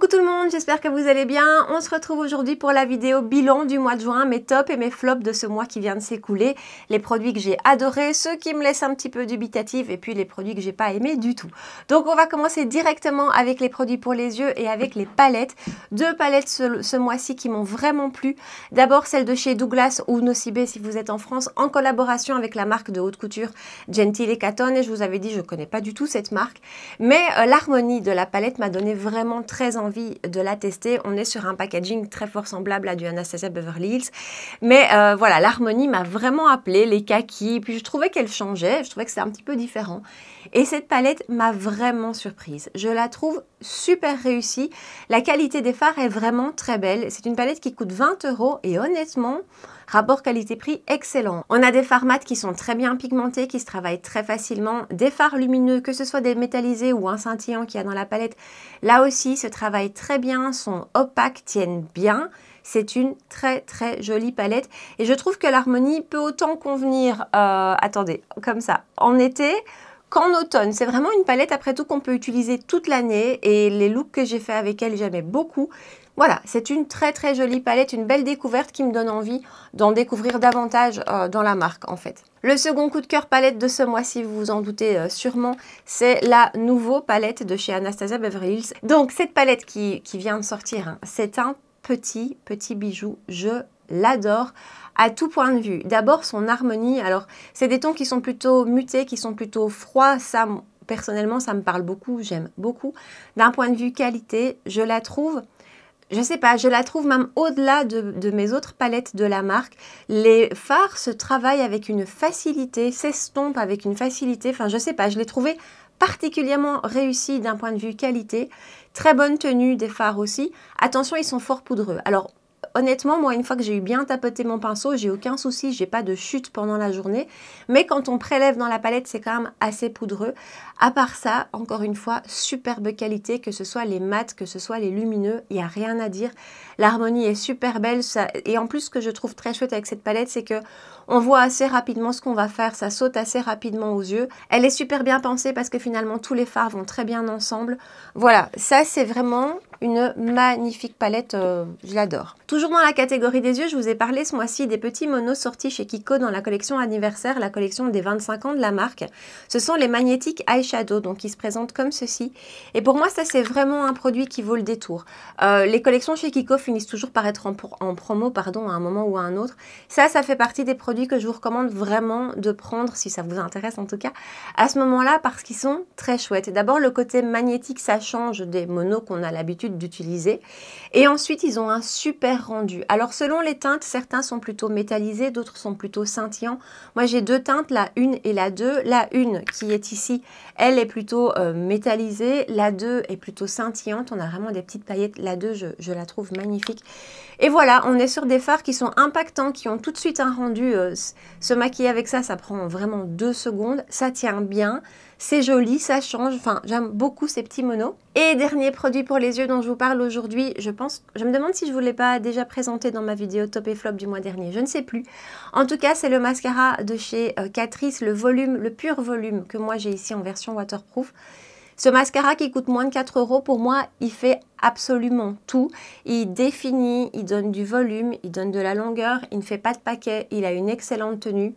Coucou tout le monde, j'espère que vous allez bien. On se retrouve aujourd'hui pour la vidéo bilan du mois de juin, mes tops et mes flops de ce mois qui vient de s'écouler, les produits que j'ai adorés, ceux qui me laissent un petit peu dubitatif et puis les produits que j'ai pas aimés du tout. Donc on va commencer directement avec les produits pour les yeux et avec les palettes. Deux palettes ce, mois-ci qui m'ont vraiment plu. D'abord celle de chez Douglas ou Nocibé si vous êtes en France, en collaboration avec la marque de haute couture Gentil et Catone. Et je vous avais dit, je connais pas du tout cette marque, mais euh, l'harmonie de la palette m'a donné vraiment très envie envie de la tester, on est sur un packaging très fort semblable à du Anastasia Beverly Hills. Mais euh, voilà, l'harmonie m'a vraiment appelé, les kakis, puis je trouvais qu'elle changeait, je trouvais que c'était un petit peu différent. Et cette palette m'a vraiment surprise. Je la trouve super réussie. La qualité des fards est vraiment très belle. C'est une palette qui coûte 20 euros et honnêtement, Rapport qualité-prix excellent. On a des phares qui sont très bien pigmentés, qui se travaillent très facilement. Des phares lumineux, que ce soit des métallisés ou un scintillant qu'il y a dans la palette, là aussi se travaillent très bien, sont opaques, tiennent bien. C'est une très très jolie palette et je trouve que l'harmonie peut autant convenir, euh, attendez, comme ça, en été qu'en automne. C'est vraiment une palette après tout qu'on peut utiliser toute l'année et les looks que j'ai fait avec elle, j'aimais beaucoup. Voilà, c'est une très très jolie palette, une belle découverte qui me donne envie d'en découvrir davantage euh, dans la marque en fait. Le second coup de cœur palette de ce mois-ci, vous vous en doutez euh, sûrement, c'est la nouveau palette de chez Anastasia Beverly Hills. Donc cette palette qui, vient de sortir, hein, c'est un petit petit bijou, je l'adore à tout point de vue. D'abord son harmonie, alors c'est des tons qui sont plutôt mutés, qui sont plutôt froids, ça personnellement ça me parle beaucoup, j'aime beaucoup. D'un point de vue qualité, je la trouve je sais pas, je la trouve même au-delà de, mes autres palettes de la marque. Les fards se travaillent avec une facilité, s'estompent avec une facilité. Enfin, je sais pas, je l'ai trouvé particulièrement réussi d'un point de vue qualité. Très bonne tenue des fards aussi. Attention, ils sont fort poudreux. Alors, honnêtement, moi, une fois que j'ai eu bien tapoté mon pinceau, j'ai aucun souci, j'ai pas de chute pendant la journée. Mais quand on prélève dans la palette, c'est quand même assez poudreux. À part ça, encore une fois, superbe qualité, que ce soit les mats, que ce soit les lumineux, il n'y a rien à dire. L'harmonie est super belle. Ça, et en plus, ce que je trouve très chouette avec cette palette, c'est que on voit assez rapidement ce qu'on va faire, ça saute assez rapidement aux yeux. Elle est super bien pensée parce que finalement, tous les fards vont très bien ensemble. Voilà, ça, c'est vraiment une magnifique palette, j'adore. Euh, je l'adore. Toujours dans la catégorie des yeux, je vous ai parlé ce mois-ci des petits monos sortis chez Kiko dans la collection anniversaire, la collection des 25 ans de la marque. Ce sont les magnétiques eyeshadow, donc ils se présentent comme ceci. Et pour moi, ça c'est vraiment un produit qui vaut le détour. Euh, les collections chez Kiko finissent toujours par être en, en promo pardon, à un moment ou à un autre. Ça, ça fait partie des produits que je vous recommande vraiment de prendre, si ça vous intéresse en tout cas, à ce moment-là parce qu'ils sont très chouettes. D'abord, le côté magnétique, ça change des monos qu'on a l'habitude d'utiliser. Et ensuite, ils ont un super rendu. Alors, selon les teintes, certains sont plutôt métallisés, d'autres sont plutôt scintillants. Moi, j'ai deux teintes, la une et la 2. La une qui est ici, elle est plutôt euh, métallisée. La 2 est plutôt scintillante. On a vraiment des petites paillettes. La 2, je, je, la trouve magnifique. Et voilà, on est sur des fards qui sont impactants, qui ont tout de suite un rendu. Euh, se maquiller avec ça, ça prend vraiment deux secondes. Ça tient bien c'est joli, ça change, enfin j'aime beaucoup ces petits monos. Et dernier produit pour les yeux dont je vous parle aujourd'hui, je pense, je me demande si je ne vous l'ai pas déjà présenté dans ma vidéo top et flop du mois dernier, je ne sais plus. En tout cas, c'est le mascara de chez euh, Catrice, le volume, le pur volume que moi j'ai ici en version waterproof. Ce mascara qui coûte moins de 4 euros, pour moi, il fait absolument tout. Il définit, il donne du volume, il donne de la longueur, il ne fait pas de paquet, il a une excellente tenue.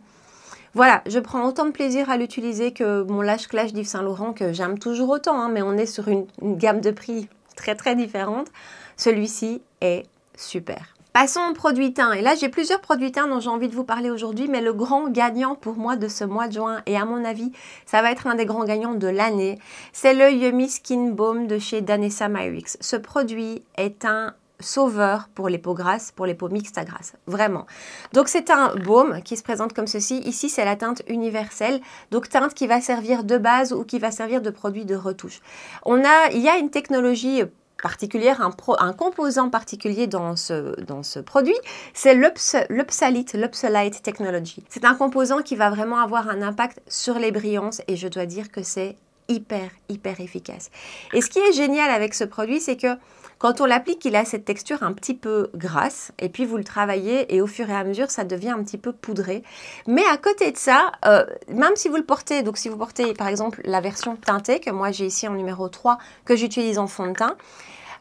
Voilà, je prends autant de plaisir à l'utiliser que mon Lash Clash d'Yves Saint Laurent que j'aime toujours autant, hein, mais on est sur une, gamme de prix très très différente. Celui-ci est super. Passons aux produit teint Et là, j'ai plusieurs produits teints dont j'ai envie de vous parler aujourd'hui, mais le grand gagnant pour moi de ce mois de juin, et à mon avis, ça va être un des grands gagnants de l'année, c'est le Yummy Skin Balm de chez Danessa Myrix. Ce produit est un sauveur pour les peaux grasses, pour les peaux mixtes à grasses, vraiment. Donc c'est un baume qui se présente comme ceci. Ici, c'est la teinte universelle, donc teinte qui va servir de base ou qui va servir de produit de retouche. On a, il y a une technologie particulière, un, composant particulier dans ce, dans ce produit, c'est l'upsalite, l'upsalite technology. C'est un composant qui va vraiment avoir un impact sur les brillances et je dois dire que c'est hyper, hyper efficace. Et ce qui est génial avec ce produit, c'est que quand on l'applique, il a cette texture un petit peu grasse, et puis vous le travaillez, et au fur et à mesure, ça devient un petit peu poudré. Mais à côté de ça, euh, même si vous le portez, donc si vous portez par exemple la version teintée, que moi j'ai ici en numéro 3, que j'utilise en fond de teint,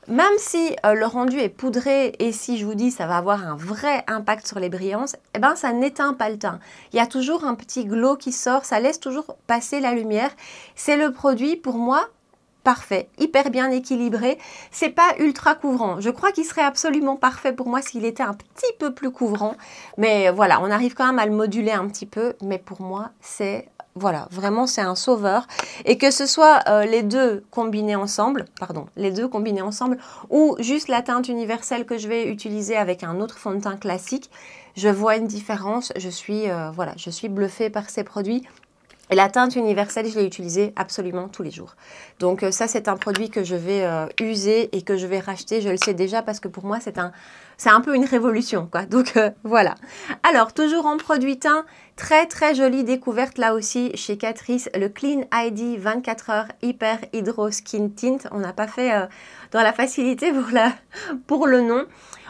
même si euh, le rendu est poudré et si je vous dis ça va avoir un vrai impact sur les brillances, eh ben ça n'éteint pas le teint. Il y a toujours un petit glow qui sort, ça laisse toujours passer la lumière. C'est le produit pour moi parfait, hyper bien équilibré. C'est pas ultra couvrant. Je crois qu'il serait absolument parfait pour moi s'il était un petit peu plus couvrant. Mais voilà, on arrive quand même à le moduler un petit peu. Mais pour moi, c'est voilà, vraiment c'est un sauveur. Et que ce soit euh, les deux combinés ensemble, pardon, les deux combinés ensemble, ou juste la teinte universelle que je vais utiliser avec un autre fond de teint classique, je vois une différence, je suis, euh, voilà, je suis bluffée par ces produits. Et la teinte universelle, je l'ai utilisée absolument tous les jours. Donc euh, ça, c'est un produit que je vais user et que je vais racheter. Je le sais déjà parce que pour moi, c'est un c'est un peu une révolution, quoi. Donc euh, voilà. Alors, toujours en produit teint, très très jolie découverte là aussi chez Catrice, le Clean ID 24 heures Hyper Hydro Skin Tint. On n'a pas fait euh, dans la facilité pour, pour le nom.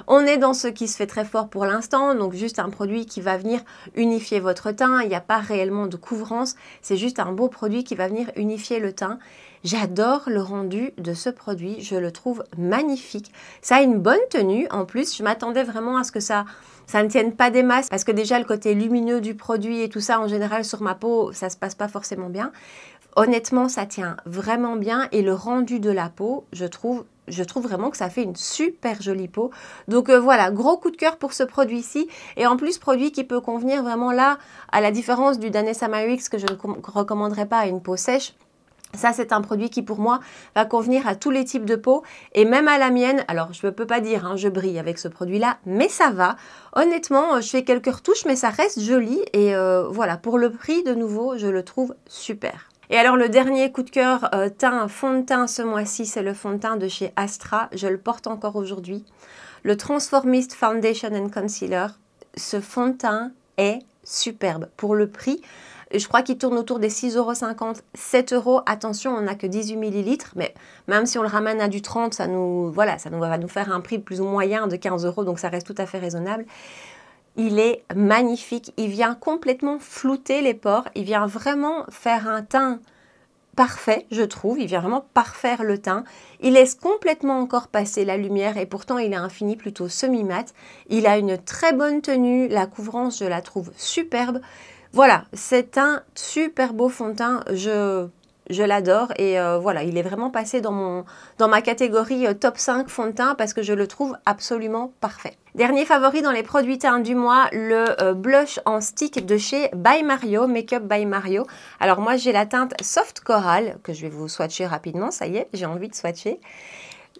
On est dans ce qui se fait très fort pour l'instant, donc juste un produit qui va venir unifier votre teint. Il n'y a pas réellement de couvrance, c'est juste un beau produit qui va venir unifier le teint. J'adore le rendu de ce produit, je le trouve magnifique. Ça a une bonne tenue en plus, je m'attendais vraiment à ce que ça ça ne tienne pas des masses parce que déjà le côté lumineux du produit et tout ça en général sur ma peau, ça se passe pas forcément bien. Honnêtement, ça tient vraiment bien et le rendu de la peau, je trouve je trouve vraiment que ça fait une super jolie peau. Donc euh, voilà, gros coup de cœur pour ce produit-ci. Et en plus, produit qui peut convenir vraiment là, à la différence du Danessa Myrix que je ne recommanderais pas à une peau sèche. Ça, c'est un produit qui, pour moi, va convenir à tous les types de peau et même à la mienne. Alors, je ne peux pas dire, hein, je brille avec ce produit-là, mais ça va. Honnêtement, euh, je fais quelques retouches, mais ça reste joli. Et euh, voilà, pour le prix, de nouveau, je le trouve super. Et alors le dernier coup de cœur euh, teint, fond de teint ce mois-ci, c'est le fond de teint de chez Astra. Je le porte encore aujourd'hui. Le Transformist Foundation and Concealer. Ce fond de teint est superbe pour le prix je crois qu'il tourne autour des 6,50 euros, 7 euros. Attention, on n'a que 18 millilitres, mais même si on le ramène à du 30, ça nous, voilà, ça nous va nous faire un prix plus ou moyen de 15 euros, donc ça reste tout à fait raisonnable. Il est magnifique, il vient complètement flouter les pores, il vient vraiment faire un teint parfait, je trouve. Il vient vraiment parfaire le teint. Il laisse complètement encore passer la lumière et pourtant il est un fini plutôt semi-mat. Il a une très bonne tenue, la couvrance je la trouve superbe. Voilà, c'est un super beau fond de teint. Je, je l'adore et euh, voilà, il est vraiment passé dans, mon, dans ma catégorie euh, top 5 fond de teint parce que je le trouve absolument parfait. Dernier favori dans les produits teints du mois, le euh, blush en stick de chez By Mario, Makeup by Mario. Alors moi j'ai la teinte Soft Coral que je vais vous swatcher rapidement, ça y est, j'ai envie de swatcher.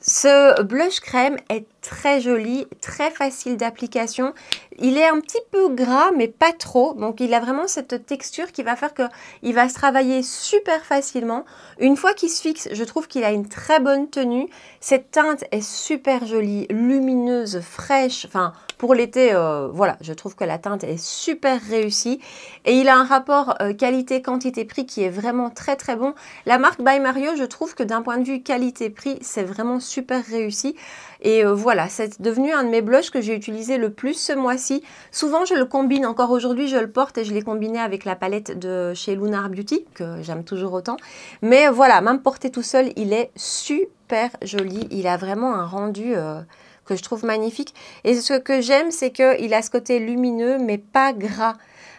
Ce blush crème est très joli, très facile d'application. Il est un petit peu gras, mais pas trop. Donc, il a vraiment cette texture qui va faire qu'il va se travailler super facilement. Une fois qu'il se fixe, je trouve qu'il a une très bonne tenue. Cette teinte est super jolie, lumineuse, fraîche. Enfin, pour l'été, euh, voilà, je trouve que la teinte est super réussie. Et il a un rapport euh, qualité-quantité-prix qui est vraiment très très bon. La marque By Mario, je trouve que d'un point de vue qualité-prix, c'est vraiment super réussi. Et euh, voilà, c'est devenu un de mes blushs que j'ai utilisé le plus ce mois-ci Souvent, je le combine. Encore aujourd'hui, je le porte et je l'ai combiné avec la palette de chez Lunar Beauty, que j'aime toujours autant. Mais voilà, même porté tout seul, il est super joli. Il a vraiment un rendu... Euh, que je trouve magnifique. Et ce que j'aime, c'est qu'il a ce côté lumineux, mais pas gras.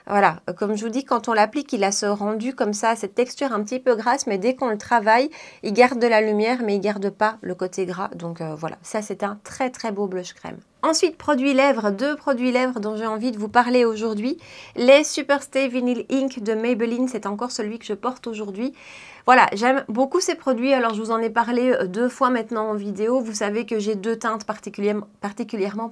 Voilà, comme je vous dis, quand on l'applique, il a ce rendu comme ça, cette texture un petit peu grasse, mais dès qu'on le travaille, il garde de la lumière, mais il garde pas le côté gras. Donc euh, voilà, ça c'est un très très beau blush crème. Ensuite, produits lèvres, deux produits lèvres dont j'ai envie de vous parler aujourd'hui. Les Superstay Vinyl Ink de Maybelline, c'est encore celui que je porte aujourd'hui. Voilà, j'aime beaucoup ces produits, alors je vous en ai parlé euh, deux fois maintenant en vidéo. Vous savez que j'ai deux teintes particulièrement, particulièrement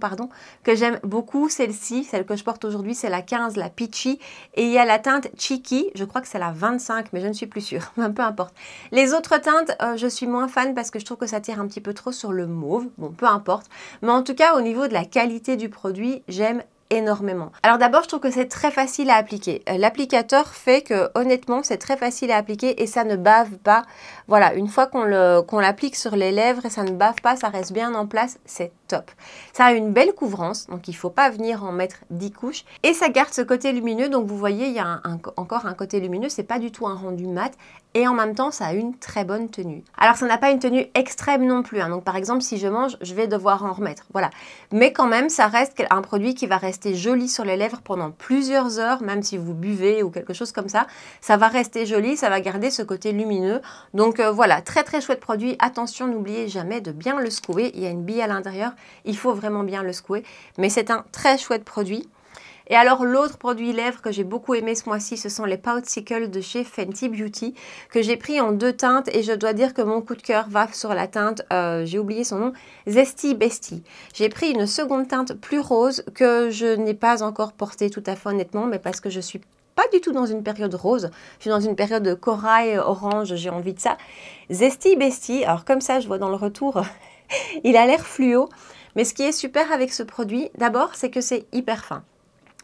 que j'aime beaucoup. Celle-ci, celle que je porte aujourd'hui, c'est la 15, la Peachy. Et il y a la teinte Cheeky, je crois que c'est la 25, mais je ne suis plus sûre, peu importe. Les autres teintes, euh, je suis moins fan parce que je trouve que ça tire un petit peu trop sur le mauve, bon peu importe. Mais en tout cas, au niveau de la qualité du produit, j'aime énormément. Alors d'abord, je trouve que c'est très facile à appliquer. Euh, l'applicateur fait que honnêtement, c'est très facile à appliquer et ça ne bave pas. Voilà, une fois qu'on l'applique sur les lèvres et ça ne bave pas, ça reste bien en place, c'est top. Ça a une belle couvrance, donc il ne faut pas venir en mettre 10 couches. Et ça garde ce côté lumineux, donc vous voyez, il y a encore un côté lumineux, c'est pas du tout un rendu mat. Et en même temps, ça a une très bonne tenue. Alors ça n'a pas une tenue extrême non plus. Hein. Donc par exemple, si je mange, je vais devoir en remettre. Voilà. Mais quand même, ça reste un produit qui va rester joli sur les lèvres pendant plusieurs heures, même si vous buvez ou quelque chose comme ça. Ça va rester joli, ça va garder ce côté lumineux. Donc euh, voilà, très très chouette produit. Attention, n'oubliez jamais de bien le secouer. Il y a une bille à l'intérieur, il faut vraiment bien le secouer. Mais c'est un très chouette produit. Et alors l'autre produit lèvres que j'ai beaucoup aimé ce mois-ci, ce sont les Poutsicles de chez Fenty Beauty que j'ai pris en deux teintes et je dois dire que mon coup de cœur va sur la teinte, euh, j'ai oublié son nom, Zesty Bestie. J'ai pris une seconde teinte plus rose que je n'ai pas encore portée tout à fait honnêtement, mais parce que je suis pas du tout dans une période rose, je suis dans une période de corail, orange, j'ai envie de ça. Zesty Bestie, alors comme ça je vois dans le retour, il a l'air fluo, mais ce qui est super avec ce produit, d'abord c'est que c'est hyper fin.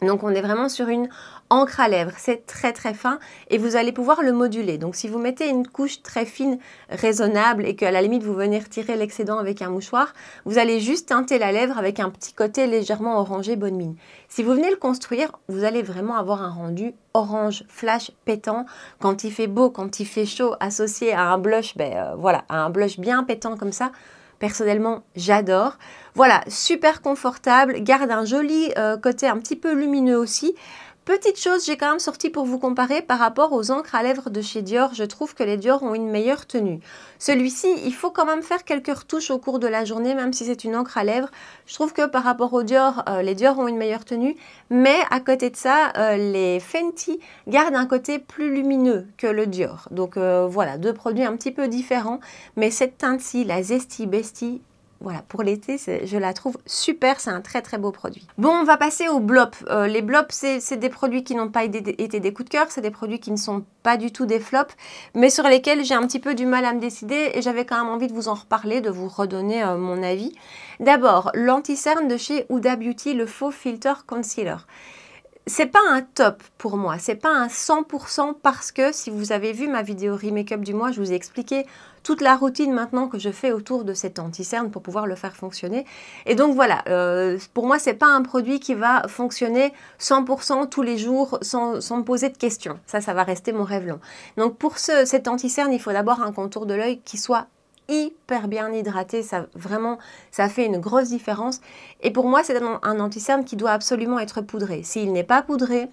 Donc on est vraiment sur une encre à lèvres, c'est très très fin et vous allez pouvoir le moduler. Donc si vous mettez une couche très fine, raisonnable et qu'à la limite vous venez retirer l'excédent avec un mouchoir, vous allez juste teinter la lèvre avec un petit côté légèrement orangé bonne mine. Si vous venez le construire, vous allez vraiment avoir un rendu orange, flash, pétant. Quand il fait beau, quand il fait chaud, associé à un blush, ben euh, voilà, à un blush bien pétant comme ça, Personnellement, j'adore. Voilà, super confortable, garde un joli euh, côté un petit peu lumineux aussi. Petite chose, j'ai quand même sorti pour vous comparer par rapport aux encres à lèvres de chez Dior. Je trouve que les Dior ont une meilleure tenue. Celui-ci, il faut quand même faire quelques retouches au cours de la journée, même si c'est une encre à lèvres. Je trouve que par rapport aux Dior, euh, les Dior ont une meilleure tenue. Mais à côté de ça, euh, les Fenty gardent un côté plus lumineux que le Dior. Donc euh, voilà, deux produits un petit peu différents. Mais cette teinte-ci, la Zesty Bestie, voilà, pour l'été, je la trouve super, c'est un très très beau produit. Bon, on va passer aux blops. Euh, les blops, c'est des produits qui n'ont pas été des coups de cœur, c'est des produits qui ne sont pas du tout des flops, mais sur lesquels j'ai un petit peu du mal à me décider et j'avais quand même envie de vous en reparler, de vous redonner euh, mon avis. D'abord, l'anti-cerne de chez Huda Beauty, le faux filter concealer c'est pas un top pour moi, c'est pas un 100% parce que si vous avez vu ma vidéo remake-up du mois, je vous ai expliqué toute la routine maintenant que je fais autour de cet anti-cerne pour pouvoir le faire fonctionner. Et donc voilà, euh, pour moi c'est pas un produit qui va fonctionner 100% tous les jours sans, sans, me poser de questions. Ça, ça va rester mon rêve long. Donc pour ce, cet anti-cerne, il faut d'abord un contour de l'œil qui soit hyper bien hydraté. Ça vraiment, ça fait une grosse différence. Et pour moi, c'est un, un qui doit absolument être poudré. S'il n'est pas poudré,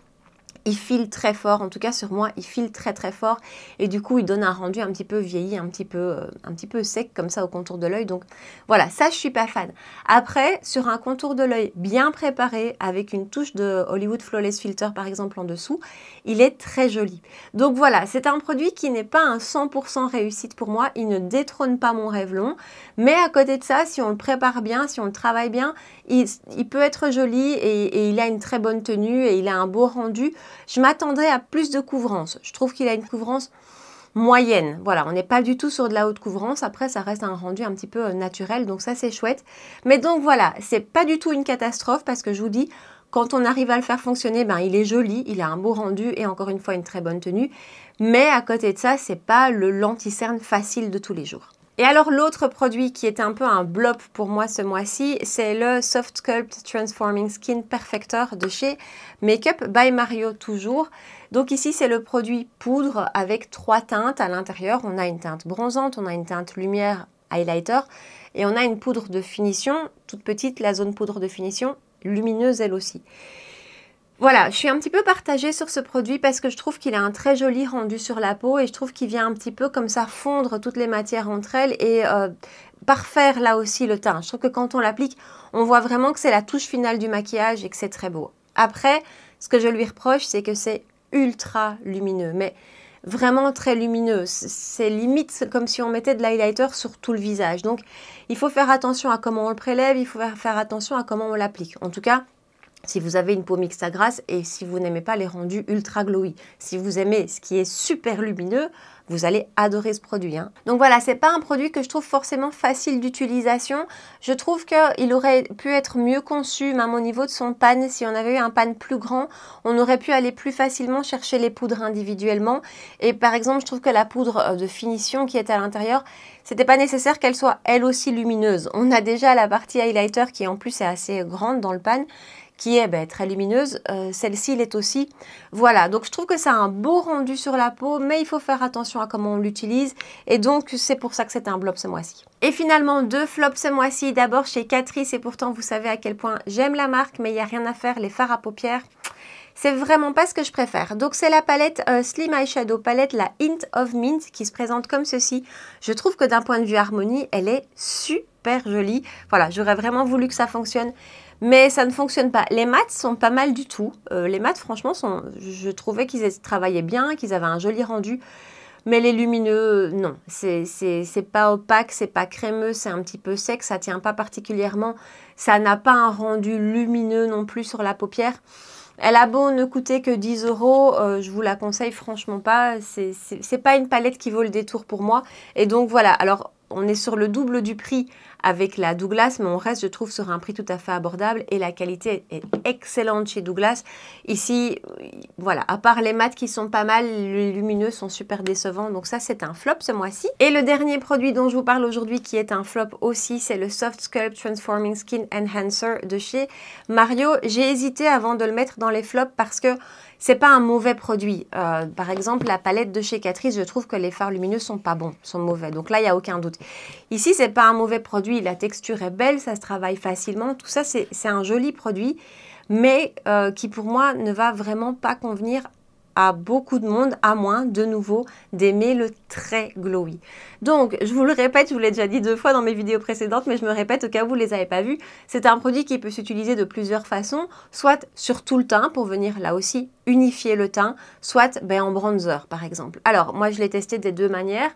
il file très fort, en tout cas sur moi, il file très très fort et du coup il donne un rendu un petit peu vieilli, un petit peu, euh, un petit peu sec comme ça au contour de l'œil. Donc voilà, ça je suis pas fan. Après, sur un contour de l'œil bien préparé avec une touche de Hollywood Flawless Filter par exemple en dessous, il est très joli. Donc voilà, c'est un produit qui n'est pas un 100% réussite pour moi, il ne détrône pas mon rêve long, mais à côté de ça, si on le prépare bien, si on le travaille bien, il, peut être joli et il a une très bonne tenue et il a un beau rendu. Je m'attendrais à plus de couvrance. Je trouve qu'il a une couvrance moyenne. Voilà, on n'est pas du tout sur de la haute couvrance. Après, ça reste un rendu un petit peu euh, naturel, donc ça c'est chouette. Mais donc voilà, c'est pas du tout une catastrophe parce que je vous dis, quand on arrive à le faire fonctionner, ben, il est joli, il a un beau rendu et encore une fois une très bonne tenue. Mais à côté de ça, c'est pas le lenticerne facile de tous les jours. Et alors l'autre produit qui est un peu un blop pour moi ce mois-ci, c'est le Soft Sculpt Transforming Skin Perfector de chez Makeup by Mario toujours. Donc ici c'est le produit poudre avec trois teintes à l'intérieur. On a une teinte bronzante, on a une teinte lumière highlighter et on a une poudre de finition toute petite, la zone poudre de finition lumineuse elle aussi. Voilà, je suis un petit peu partagée sur ce produit parce que je trouve qu'il a un très joli rendu sur la peau et je trouve qu'il vient un petit peu comme ça fondre toutes les matières entre elles et euh, parfaire là aussi le teint. Je trouve que quand on l'applique, on voit vraiment que c'est la touche finale du maquillage et que c'est très beau. Après, ce que je lui reproche, c'est que c'est ultra lumineux, mais vraiment très lumineux. C'est limite comme si on mettait de l'highlighter sur tout le visage. Donc, il faut faire attention à comment on le prélève, il faut faire attention à comment on l'applique. En tout cas, si vous avez une peau mixte à grasse et si vous n'aimez pas les rendus ultra glowy. Si vous aimez ce qui est super lumineux, vous allez adorer ce produit. Hein. Donc voilà, c'est pas un produit que je trouve forcément facile d'utilisation. Je trouve qu'il aurait pu être mieux conçu, même au niveau de son pan. Si on avait eu un pan plus grand, on aurait pu aller plus facilement chercher les poudres individuellement. Et par exemple, je trouve que la poudre euh, de finition qui est à l'intérieur, c'était pas nécessaire qu'elle soit elle aussi lumineuse. On a déjà la partie highlighter qui en plus est assez grande dans le pan qui est ben, très lumineuse, euh, celle-ci l'est aussi. Voilà, donc je trouve que ça a un beau rendu sur la peau, mais il faut faire attention à comment on l'utilise. Et donc, c'est pour ça que c'est un blob ce mois-ci. Et finalement, deux flops ce mois-ci. D'abord chez Catrice, et pourtant, vous savez à quel point j'aime la marque, mais il n'y a rien à faire, les fards à paupières c'est vraiment pas ce que je préfère. Donc c'est la palette euh, Slim Eyeshadow palette, la Hint of Mint, qui se présente comme ceci. Je trouve que d'un point de vue harmonie, elle est super jolie. Voilà, j'aurais vraiment voulu que ça fonctionne, mais ça ne fonctionne pas. Les mattes sont pas mal du tout. Euh, les mattes franchement, sont, je trouvais qu'ils travaillaient bien, qu'ils avaient un joli rendu mais les lumineux, non, c'est pas opaque, c'est pas crémeux, c'est un petit peu sec, ça tient pas particulièrement, ça n'a pas un rendu lumineux non plus sur la paupière. Elle a beau ne coûter que 10 euros, euh, je vous la conseille franchement pas, c'est pas une palette qui vaut le détour pour moi. Et donc voilà, alors on est sur le double du prix avec la Douglas, mais on reste, je trouve, sur un prix tout à fait abordable et la qualité est excellente chez Douglas. Ici, voilà, à part les mats qui sont pas mal, les lumineux sont super décevants, donc ça c'est un flop ce mois-ci. Et le dernier produit dont je vous parle aujourd'hui qui est un flop aussi, c'est le Soft Sculpt Transforming Skin Enhancer de chez Mario. J'ai hésité avant de le mettre dans les flops parce que c'est pas un mauvais produit. Euh, par exemple, la palette de chez Catrice, je trouve que les fards lumineux sont pas bons, sont mauvais. Donc là, il n'y a aucun doute. Ici, c'est pas un mauvais produit. La texture est belle, ça se travaille facilement. Tout ça, c'est un joli produit, mais euh, qui pour moi ne va vraiment pas convenir beaucoup de monde, à moins de nouveau d'aimer le très glowy. Donc, je vous le répète, je vous l'ai déjà dit deux fois dans mes vidéos précédentes, mais je me répète au cas où vous les avez pas vues, c'est un produit qui peut s'utiliser de plusieurs façons, soit sur tout le teint pour venir là aussi unifier le teint, soit ben, en bronzer par exemple. Alors, moi je l'ai testé des deux manières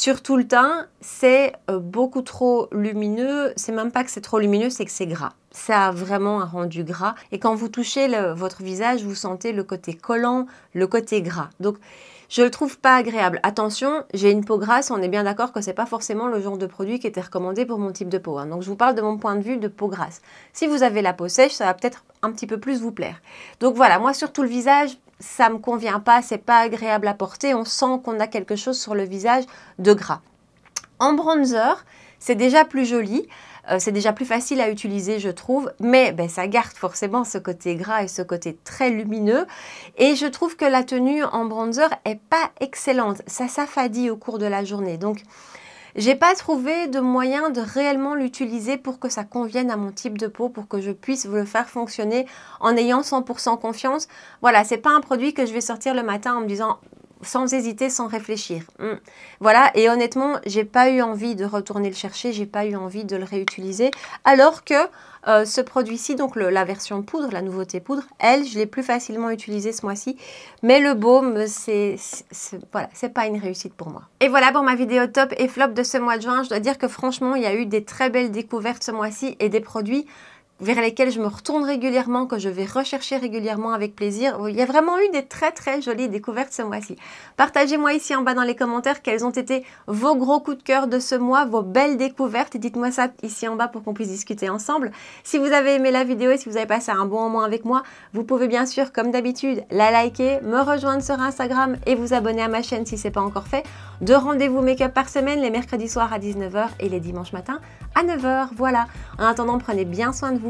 sur tout le teint, c'est euh, beaucoup trop lumineux. C'est même pas que c'est trop lumineux, c'est que c'est gras. Ça a vraiment un rendu gras. Et quand vous touchez votre visage, vous sentez le côté collant, le côté gras. Donc, je le trouve pas agréable. Attention, j'ai une peau grasse, on est bien d'accord que c'est pas forcément le genre de produit qui était recommandé pour mon type de peau. Hein. Donc je vous parle de mon point de vue de peau grasse. Si vous avez la peau sèche, ça va peut-être un petit peu plus vous plaire. Donc voilà, moi sur tout le visage, ça me convient pas, c'est pas agréable à porter, on sent qu'on a quelque chose sur le visage de gras. En bronzer, c'est déjà plus joli, euh, c'est déjà plus facile à utiliser je trouve, mais ben, ça garde forcément ce côté gras et ce côté très lumineux. Et je trouve que la tenue en bronzer est pas excellente, ça s'affadit au cours de la journée. Donc j'ai pas trouvé de moyen de réellement l'utiliser pour que ça convienne à mon type de peau, pour que je puisse vous le faire fonctionner en ayant 100% confiance. Voilà, c'est pas un produit que je vais sortir le matin en me disant sans hésiter, sans réfléchir. Hmm. Voilà, et honnêtement, j'ai pas eu envie de retourner le chercher, j'ai pas eu envie de le réutiliser, alors que euh, ce produit-ci, donc la version poudre, la nouveauté poudre, elle, je l'ai plus facilement utilisé ce mois-ci, mais le baume, c'est voilà, c'est pas une réussite pour moi. Et voilà pour ma vidéo top et flop de ce mois de juin, je dois dire que franchement, il y a eu des très belles découvertes ce mois-ci et des produits vers lesquelles je me retourne régulièrement, que je vais rechercher régulièrement avec plaisir. Il y a vraiment eu des très très jolies découvertes ce mois-ci. Partagez-moi ici en bas dans les commentaires quels ont été vos gros coups de cœur de ce mois, vos belles découvertes. Dites-moi ça ici en bas pour qu'on puisse discuter ensemble. Si vous avez aimé la vidéo et si vous avez passé un bon moment avec moi, vous pouvez bien sûr, comme d'habitude, la liker, me rejoindre sur Instagram et vous abonner à ma chaîne si ce n'est pas encore fait. Deux rendez-vous make-up par semaine, les mercredis soirs à 19h et les dimanches matins à 9h. Voilà. En attendant, prenez bien soin de vous